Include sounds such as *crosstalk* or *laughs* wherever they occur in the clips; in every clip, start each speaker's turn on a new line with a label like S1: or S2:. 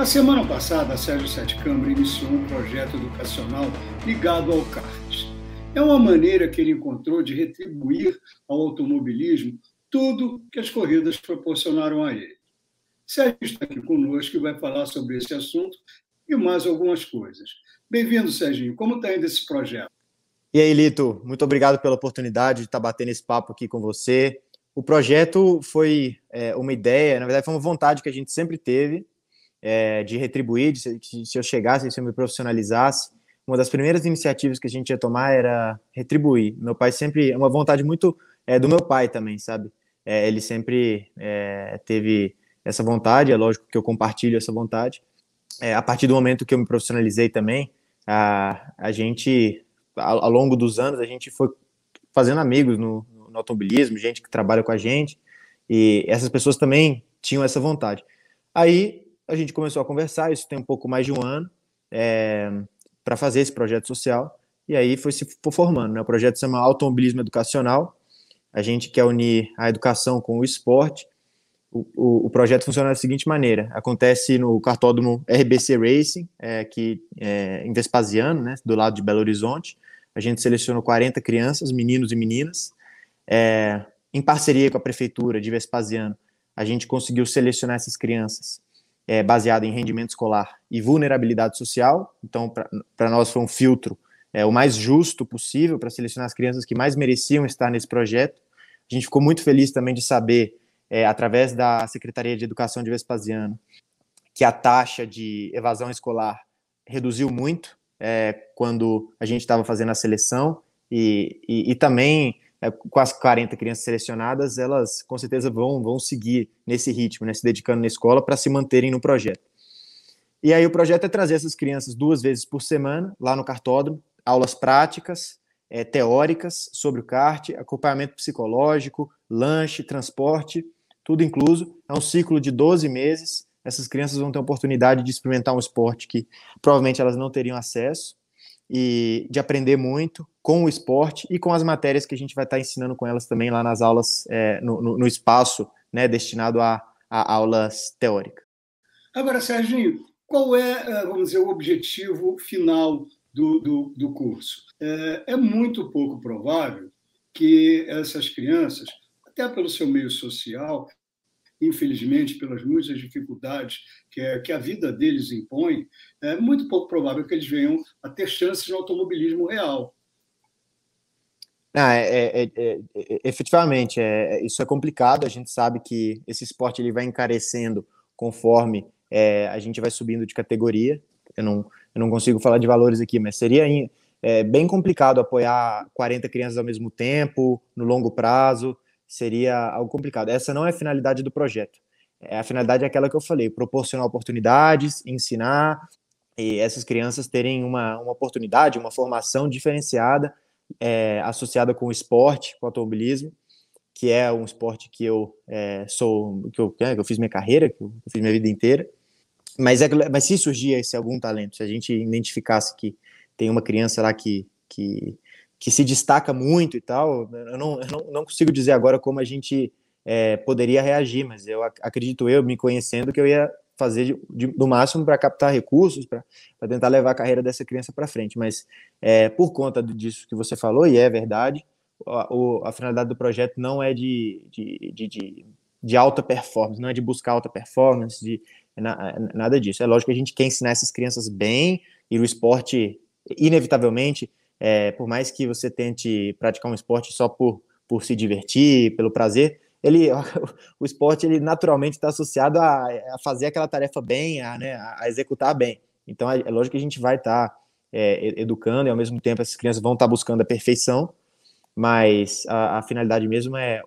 S1: Na semana passada, a Sérgio Sete Câmara iniciou um projeto educacional ligado ao kart. É uma maneira que ele encontrou de retribuir ao automobilismo tudo que as corridas proporcionaram a ele. Sérgio está aqui conosco e vai falar sobre esse assunto e mais algumas coisas. Bem-vindo, Serginho. Como está indo esse projeto?
S2: E aí, Lito, muito obrigado pela oportunidade de estar tá batendo esse papo aqui com você. O projeto foi é, uma ideia, na verdade, foi uma vontade que a gente sempre teve é, de retribuir, de, de, se eu chegasse, se eu me profissionalizasse. Uma das primeiras iniciativas que a gente ia tomar era retribuir. Meu pai sempre, é uma vontade muito é, do meu pai também, sabe? É, ele sempre é, teve essa vontade, é lógico que eu compartilho essa vontade. É, a partir do momento que eu me profissionalizei também, a, a gente, ao, ao longo dos anos, a gente foi fazendo amigos no, no automobilismo, gente que trabalha com a gente, e essas pessoas também tinham essa vontade. Aí a gente começou a conversar, isso tem um pouco mais de um ano, é, para fazer esse projeto social. E aí foi se formando. Né? O projeto se chama Automobilismo Educacional. A gente quer unir a educação com o esporte. O, o, o projeto funciona da seguinte maneira: acontece no cartódromo RBC Racing, é, que, é, em Vespasiano, né, do lado de Belo Horizonte. A gente selecionou 40 crianças, meninos e meninas. É, em parceria com a prefeitura de Vespasiano, a gente conseguiu selecionar essas crianças é, baseado em rendimento escolar e vulnerabilidade social. Então, para nós foi um filtro é, o mais justo possível para selecionar as crianças que mais mereciam estar nesse projeto. A gente ficou muito feliz também de saber, é, através da Secretaria de Educação de Vespasiano, que a taxa de evasão escolar reduziu muito é, quando a gente estava fazendo a seleção e, e, e também é, quase 40 crianças selecionadas, elas com certeza vão, vão seguir nesse ritmo, né, se dedicando na escola para se manterem no projeto. E aí o projeto é trazer essas crianças duas vezes por semana, lá no cartódromo, aulas práticas, é, teóricas sobre o kart, acompanhamento psicológico, lanche, transporte, tudo incluso. É um ciclo de 12 meses. Essas crianças vão ter a oportunidade de experimentar um esporte que provavelmente elas não teriam acesso e de aprender muito com o esporte e com as matérias que a gente vai estar ensinando com elas também lá nas aulas, é, no, no, no, espaço né, destinado a, a aulas teóricas.
S1: Agora, Serginho, qual é, é vamos dizer, o objetivo final do, do, do curso? É, é, muito pouco provável que essas crianças, até pelo seu meio social, infelizmente, pelas muitas dificuldades que, é, que a vida deles impõe, é muito pouco provável que eles venham a ter chances no automobilismo real.
S2: Ah, é, é, é, efetivamente, é, isso é complicado. A gente sabe que esse esporte ele vai encarecendo conforme a gente vai subindo de categoria. Eu não, eu não consigo falar de valores aqui, mas seria bem complicado apoiar 40 crianças ao mesmo tempo, no longo prazo seria algo complicado. Essa não é a finalidade do projeto. É, a finalidade é aquela que eu falei, proporcionar oportunidades, ensinar e essas crianças terem uma, uma oportunidade, uma formação diferenciada, é, associada com o esporte, com o automobilismo, que é um esporte que eu é, sou, que eu, né, que eu fiz minha carreira, que eu fiz minha vida inteira. Mas, é, mas se surgir esse algum talento, se a gente identificasse que tem uma criança lá que, que que se destaca muito e tal. Eu não, eu não, não consigo dizer agora como a gente é, poderia reagir, mas eu acredito eu, me conhecendo, que eu ia fazer de, de, do máximo para captar recursos, para tentar levar a carreira dessa criança para frente. Mas é, por conta disso que você falou, e é verdade, a, o, a finalidade do projeto não é de, de, de, alta performance, não é de buscar alta performance, de é na, é, nada disso. É lógico que a gente quer ensinar essas crianças bem, e o esporte, inevitavelmente, é, por mais que você tente praticar um esporte só por, por se divertir, pelo prazer, ele, *laughs* o esporte ele naturalmente está associado a, a, fazer aquela tarefa bem, a, né, a executar bem. Então é, é, lógico que a gente vai estar tá, é, educando e ao mesmo tempo essas crianças vão estar tá buscando a perfeição, mas a, a finalidade mesmo é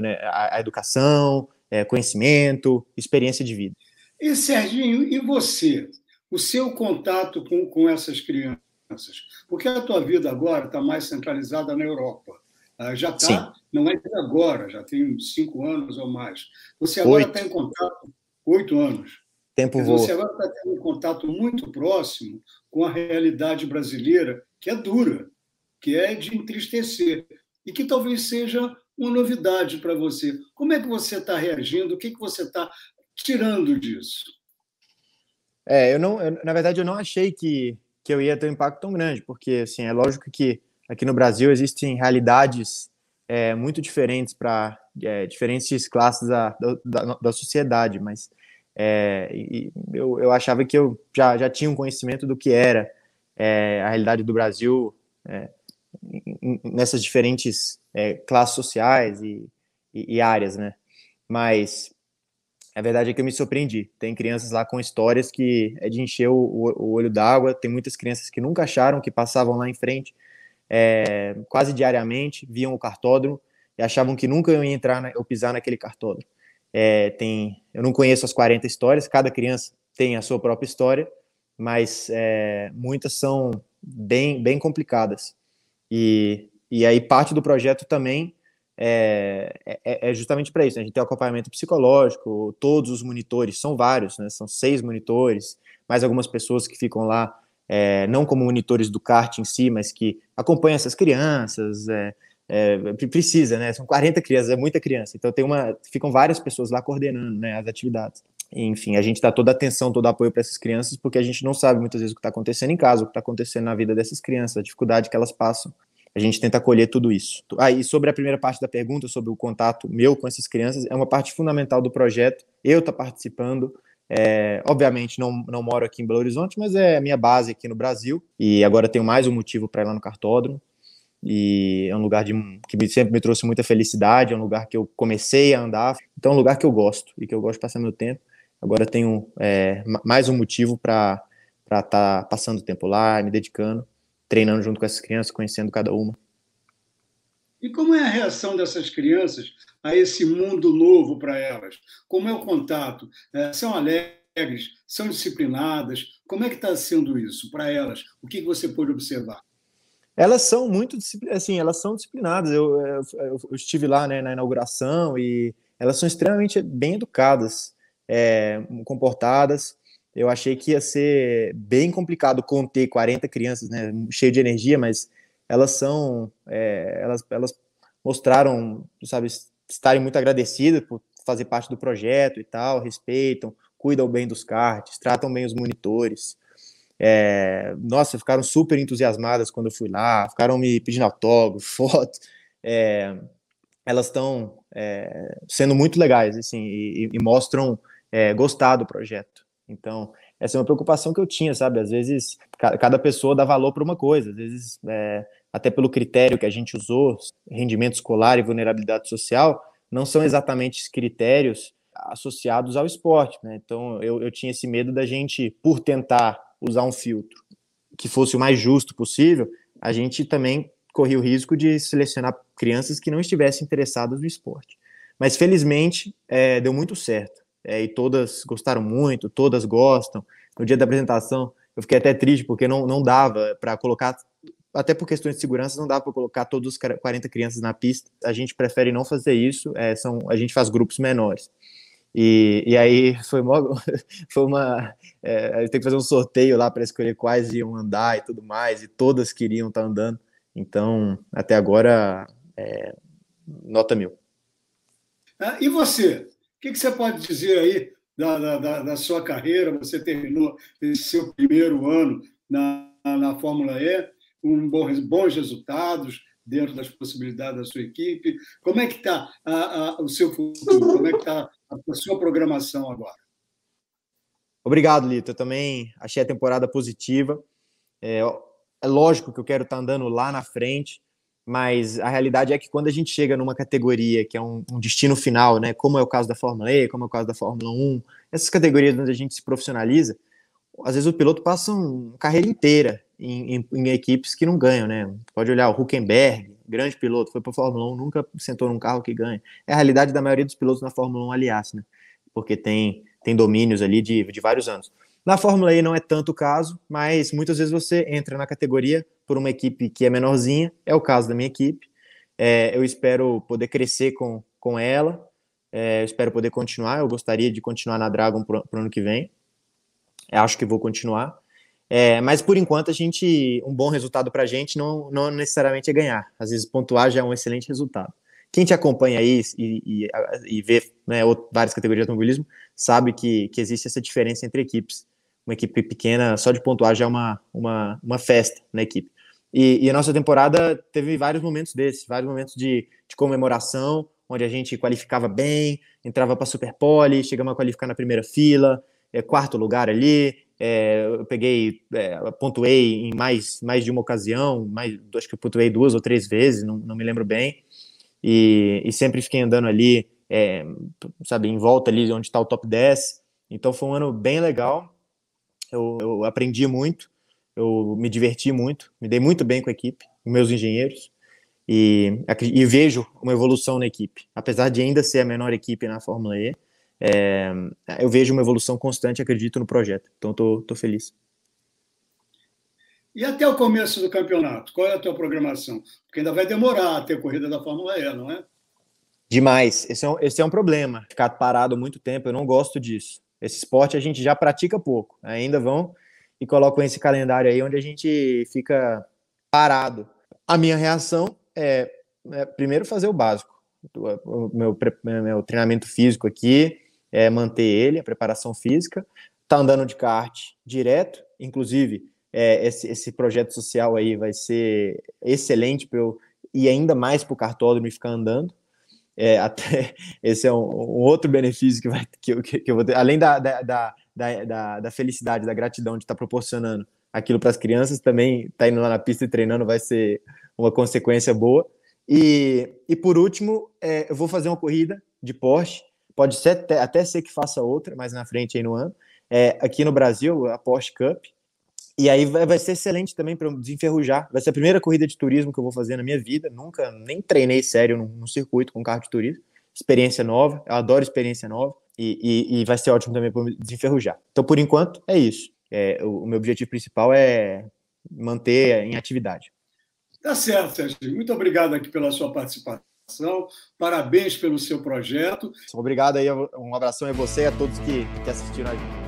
S2: né, a, a, educação, é, conhecimento, experiência de vida.
S1: E Serginho, e você? O seu contato com, com essas crianças? finanças. Porque a tua vida agora está mais centralizada na Europa. Ah, já está, não é agora, já tem cinco anos ou mais. Você agora está em contato, oito anos.
S2: Tempo voa. Você agora
S1: está tendo um contato muito próximo com a realidade brasileira, que é dura, que é de entristecer, e que talvez seja uma novidade para você. Como é que você está reagindo? O que, que você está tirando disso? É,
S2: eu não, eu, na verdade, eu não achei que que eu ia ter um impacto tão grande, porque assim, é lógico que aqui no Brasil existem realidades é, muito diferentes para é, diferentes classes da, da, da sociedade, mas é, eu, eu achava que eu já, já tinha um conhecimento do que era é, a realidade do Brasil é, nessas diferentes é, classes sociais e, e, e áreas, né? Mas a é verdade é que eu me surpreendi. Tem crianças lá com histórias que é de encher o, o olho d'água, tem muitas crianças que nunca acharam, que passavam lá em frente é, quase diariamente, viam o cartódromo e achavam que nunca eu ia entrar, na, eu pisar naquele cartódromo. É, tem, eu não conheço as 40 histórias, cada criança tem a sua própria história, mas é, muitas são bem, bem complicadas. E, e aí parte do projeto também é, é, é justamente para isso. Né? A gente tem o acompanhamento psicológico, todos os monitores, são vários, né? são seis monitores, mais algumas pessoas que ficam lá, é, não como monitores do kart em si, mas que acompanham essas crianças. É, é, precisa, né? São 40 crianças, é muita criança. Então tem uma, ficam várias pessoas lá coordenando, né, as atividades enfim, a gente dá toda atenção, todo apoio para essas crianças, porque a gente não sabe muitas vezes o que está acontecendo em casa, o que está acontecendo na vida dessas crianças, a dificuldade que elas passam a gente tenta colher tudo isso. Aí, ah, sobre a primeira parte da pergunta, sobre o contato meu com essas crianças, é uma parte fundamental do projeto. Eu estou participando. É, obviamente, não, não moro aqui em Belo Horizonte, mas é a minha base aqui no Brasil. E agora tenho mais um motivo para ir lá no cartódromo. E é um lugar de, que me, sempre me trouxe muita felicidade. É um lugar que eu comecei a andar. Então, é um lugar que eu gosto e que eu gosto de passar meu tempo. Agora tenho é, mais um motivo para estar tá passando tempo lá, me dedicando treinando junto com essas crianças, conhecendo cada uma.
S1: E como é a reação dessas crianças a esse mundo novo para elas? Como é o contato? É, são alegres? São disciplinadas? Como é que está sendo isso para elas? O que você pôde observar? Elas são muito
S2: assim, elas são disciplinadas. É, eu, eu, eu estive lá né, na inauguração e elas são extremamente bem educadas, é, comportadas. Eu achei que ia ser bem complicado conter 40 crianças, né, cheio de energia, mas elas são, é, elas, elas mostraram, sabe, estarem muito agradecidas por fazer parte do projeto e tal, respeitam, cuidam bem dos karts, tratam bem os monitores. É, nossa, ficaram super entusiasmadas quando eu fui lá, ficaram me pedindo autógrafo, *laughs* foto. É, elas estão é, sendo muito legais, assim, e, e mostram é, gostar do projeto. Então, essa é uma preocupação que eu tinha, sabe? Às vezes, cada pessoa dá valor para uma coisa, às vezes, é, até pelo critério que a gente usou, rendimento escolar e vulnerabilidade social, não são exatamente critérios associados ao esporte, né? Então, eu, eu tinha esse medo da gente, por tentar usar um filtro que fosse o mais justo possível, a gente também corria o risco de selecionar crianças que não estivessem interessadas no esporte. Mas felizmente é, deu muito certo é, e todas gostaram muito, todas gostam. No dia da apresentação, eu fiquei até triste porque não, não dava para colocar, até por questões de segurança, não dava para colocar todos os 40 crianças na pista. A gente prefere não fazer isso, é, são, a gente faz grupos menores. E, e aí foi, mó, *laughs* foi uma. É, tem que fazer um sorteio lá para escolher quais iam andar e tudo mais, e todas queriam estar tá andando. Então, até agora, é, nota mil.
S1: Ah, e você? que, que você pode dizer aí da, da, da, sua carreira? Você terminou esse seu primeiro ano na, na Fórmula E, com bons resultados dentro das possibilidades da sua equipe. Como é que está o seu futuro? Como é que está a sua programação agora?
S2: Obrigado, Lito. Eu também achei a temporada positiva. É, é lógico que eu quero estar tá andando lá na frente, mas a realidade é que quando a gente chega numa categoria que é um, um, destino final, né, como é o caso da Fórmula E, como é o caso da Fórmula 1, essas categorias onde a gente se profissionaliza, às vezes o piloto passa uma carreira inteira em, em, em equipes que não ganham, né? Pode olhar o Huckenberg, grande piloto, foi para a Fórmula 1, nunca sentou num carro que ganha. É a realidade da maioria dos pilotos na Fórmula 1, aliás, né? Porque tem, tem domínios ali de, de vários anos. Na Fórmula E não é tanto o caso, mas muitas vezes você entra na categoria por uma equipe que é menorzinha, é o caso da minha equipe. É, eu espero poder crescer com, com ela, é, eu espero poder continuar. Eu gostaria de continuar na Dragon para o ano que vem. É, acho que vou continuar. É, mas por enquanto a gente um bom resultado para a gente não, não necessariamente é ganhar. Às vezes pontuar já é um excelente resultado. Quem te acompanha aí e, e, e vê né, várias categorias de automobilismo sabe que, que existe essa diferença entre equipes. Uma equipe pequena só de pontuar já é uma, uma, uma festa na equipe. E, e, a nossa temporada teve vários momentos desses, vários momentos de, de comemoração, onde a gente qualificava bem, entrava para Super Superpole, chegamos a qualificar na primeira fila, é, quarto lugar ali. É, eu peguei, é, pontuei em mais, mais de uma ocasião, mais, acho que eu pontuei duas ou três vezes, não, não me lembro bem. E, e sempre fiquei andando ali, é, sabe, em volta ali onde está o top 10. Então foi um ano bem legal. eu, eu aprendi muito. Eu me diverti muito, me dei muito bem com a equipe, com meus engenheiros, e, e vejo uma evolução na equipe. Apesar de ainda ser a menor equipe na Fórmula E, é, eu vejo uma evolução constante, acredito no projeto. Então, estou feliz.
S1: E até o começo do campeonato, qual é a tua programação? Porque ainda vai demorar a a corrida da Fórmula E, não é?
S2: Demais. Esse é, um, esse é um problema. Ficar parado muito tempo, eu não gosto disso. Esse esporte a gente já pratica pouco. Ainda vão e colocam esse calendário aí onde a gente fica parado. A minha reação é, é primeiro fazer o básico, o meu, meu treinamento físico aqui, é manter ele, a preparação física, tá andando de kart direto, inclusive é, esse, esse projeto social aí vai ser excelente para eu e ainda mais para o cartódromo ficar andando. É, *laughs* até esse é um, um, outro benefício que, vai, que, eu, que eu vou ter, além da, da, da, da, da, da felicidade, da gratidão de estar tá proporcionando aquilo para as crianças também, tá indo lá na pista e treinando vai ser uma consequência boa. E, e por último, é, eu vou fazer uma corrida de Porsche, pode ser até, até ser que faça outra mais na frente aí no ano, é, aqui no Brasil, a Porsche Cup. E aí vai, vai ser excelente também para desenferrujar. Vai ser a primeira corrida de turismo que eu vou fazer na minha vida. Nunca nem treinei sério num, num circuito com carro de turismo. Experiência nova, eu adoro experiência nova e, e, e vai ser ótimo também para desenferrujar. Então, por enquanto, é isso. É, o, o, meu objetivo principal é manter em atividade.
S1: Tá certo, Sérgio. Muito obrigado aqui pela sua participação. Parabéns pelo seu projeto.
S2: Obrigado aí, um abração a você e a todos que, que assistiram a gente.